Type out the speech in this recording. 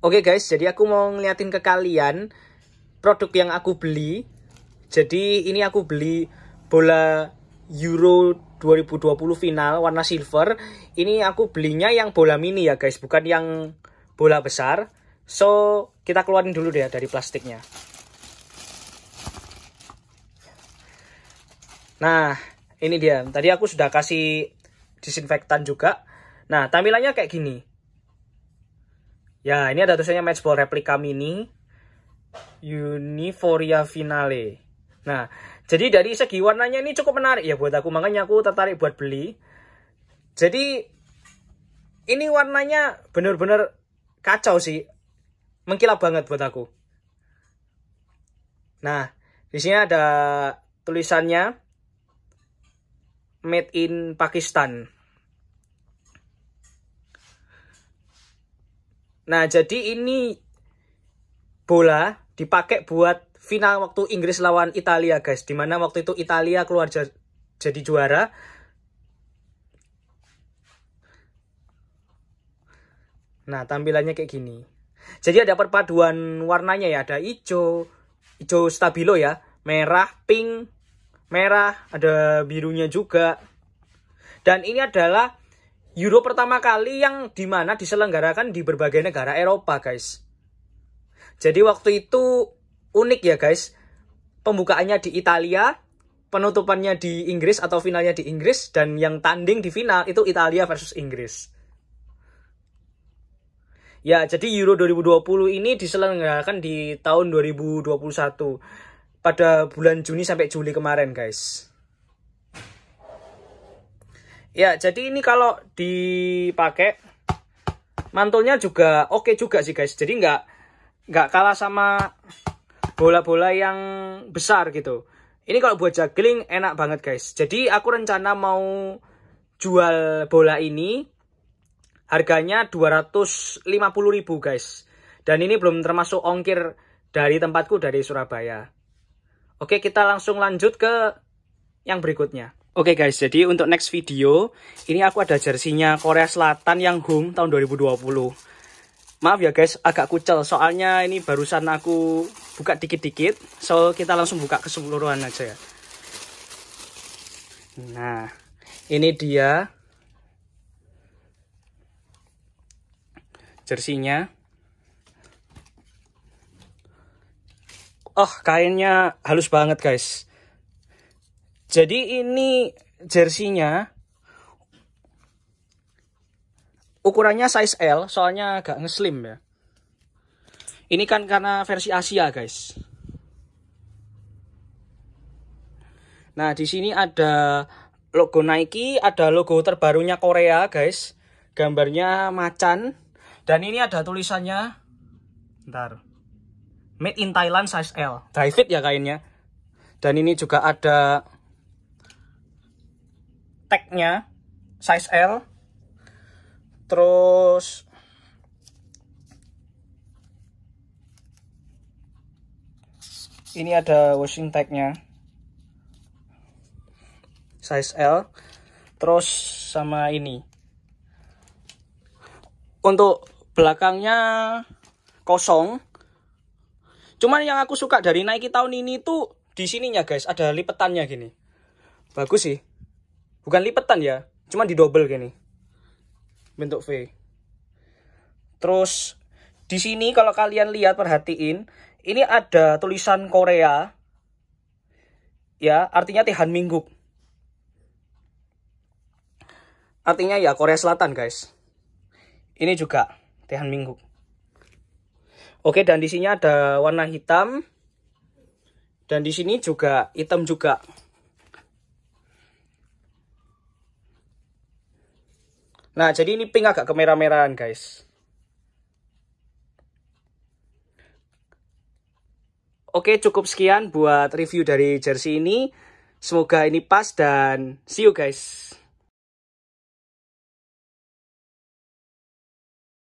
Oke okay guys, jadi aku mau ngeliatin ke kalian produk yang aku beli. Jadi ini aku beli bola Euro 2020 final warna silver. Ini aku belinya yang bola mini ya guys, bukan yang bola besar. So, kita keluarin dulu deh dari plastiknya. Nah, ini dia. Tadi aku sudah kasih disinfektan juga. Nah, tampilannya kayak gini. Ya, ini ada tulisannya match replika mini Uniforia Finale. Nah, jadi dari segi warnanya ini cukup menarik ya buat aku, makanya aku tertarik buat beli. Jadi ini warnanya benar-benar kacau sih. Mengkilap banget buat aku. Nah, di sini ada tulisannya Made in Pakistan. Nah, jadi ini bola dipakai buat final waktu Inggris lawan Italia, guys. Dimana waktu itu Italia keluar jadi juara. Nah, tampilannya kayak gini. Jadi ada perpaduan warnanya ya, ada hijau, hijau stabilo ya, merah, pink, merah, ada birunya juga. Dan ini adalah Euro pertama kali yang dimana diselenggarakan di berbagai negara Eropa guys. Jadi waktu itu unik ya guys. Pembukaannya di Italia, penutupannya di Inggris atau finalnya di Inggris dan yang tanding di final itu Italia versus Inggris. Ya, jadi Euro 2020 ini diselenggarakan di tahun 2021 pada bulan Juni sampai Juli kemarin, guys. Ya, jadi ini kalau dipakai mantulnya juga oke juga sih guys. Jadi nggak nggak kalah sama bola-bola yang besar gitu. Ini kalau buat juggling enak banget guys. Jadi aku rencana mau jual bola ini harganya 250.000 guys. Dan ini belum termasuk ongkir dari tempatku dari Surabaya. Oke, kita langsung lanjut ke yang berikutnya. Oke okay guys, jadi untuk next video, ini aku ada jersinya Korea Selatan yang home tahun 2020. Maaf ya guys, agak kucel soalnya ini barusan aku buka dikit-dikit. So, kita langsung buka keseluruhan aja ya. Nah, ini dia jersinya. Oh, kainnya halus banget guys. Jadi ini jersinya ukurannya size L, soalnya agak ngeslim ya. Ini kan karena versi Asia, guys. Nah, di sini ada logo Nike, ada logo terbarunya Korea, guys. Gambarnya macan dan ini ada tulisannya ntar Made in Thailand size L. David ya kainnya. Dan ini juga ada tagnya size L terus ini ada washing tagnya size L terus sama ini untuk belakangnya kosong cuman yang aku suka dari Nike tahun ini tuh di sininya guys ada lipetannya gini bagus sih bukan lipetan ya cuman di double gini bentuk V terus di sini kalau kalian lihat perhatiin ini ada tulisan Korea ya artinya Tehan Minggu artinya ya Korea Selatan guys ini juga Tehan Minggu oke dan di sini ada warna hitam dan di sini juga hitam juga Nah, jadi ini pink agak kemerah-merahan, guys. Oke, cukup sekian buat review dari jersey ini. Semoga ini pas dan see you guys.